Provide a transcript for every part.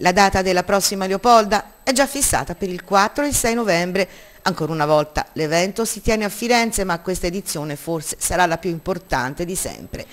La data della prossima Leopolda è già fissata per il 4 e il 6 novembre. Ancora una volta l'evento si tiene a Firenze ma questa edizione forse sarà la più importante di sempre.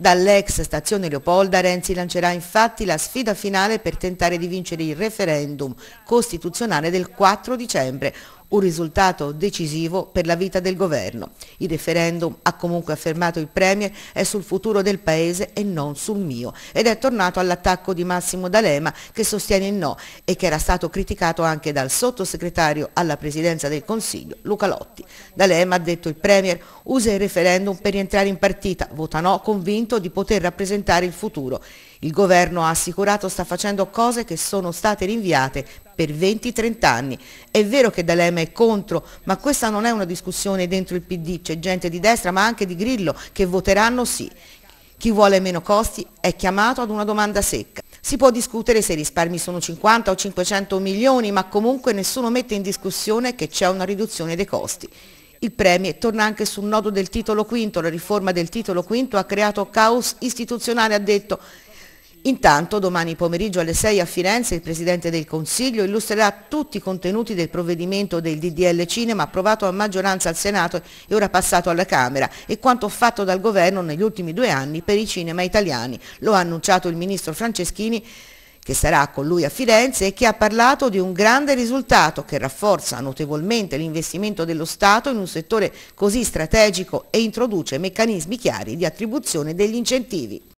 Dall'ex stazione Leopolda Renzi lancerà infatti la sfida finale per tentare di vincere il referendum costituzionale del 4 dicembre, un risultato decisivo per la vita del governo. Il referendum, ha comunque affermato il Premier, è sul futuro del Paese e non sul mio ed è tornato all'attacco di Massimo D'Alema che sostiene il no e che era stato criticato anche dal sottosegretario alla presidenza del Consiglio, Luca Lotti. D'Alema, ha detto il Premier, usa il referendum per rientrare in partita, vota no convinto convinto di poter rappresentare il futuro. Il governo ha assicurato sta facendo cose che sono state rinviate per 20-30 anni. È vero che D'Alema è contro, ma questa non è una discussione dentro il PD, c'è gente di destra ma anche di Grillo che voteranno sì. Chi vuole meno costi è chiamato ad una domanda secca. Si può discutere se i risparmi sono 50 o 500 milioni, ma comunque nessuno mette in discussione che c'è una riduzione dei costi. Il Premier torna anche sul nodo del titolo quinto, la riforma del titolo quinto ha creato caos istituzionale, ha detto Intanto domani pomeriggio alle 6 a Firenze il Presidente del Consiglio illustrerà tutti i contenuti del provvedimento del DDL Cinema approvato a maggioranza al Senato e ora passato alla Camera e quanto fatto dal Governo negli ultimi due anni per i cinema italiani. Lo ha annunciato il Ministro Franceschini che sarà con lui a Firenze e che ha parlato di un grande risultato che rafforza notevolmente l'investimento dello Stato in un settore così strategico e introduce meccanismi chiari di attribuzione degli incentivi.